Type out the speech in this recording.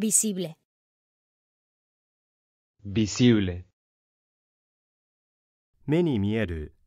Visible. visible 目に見える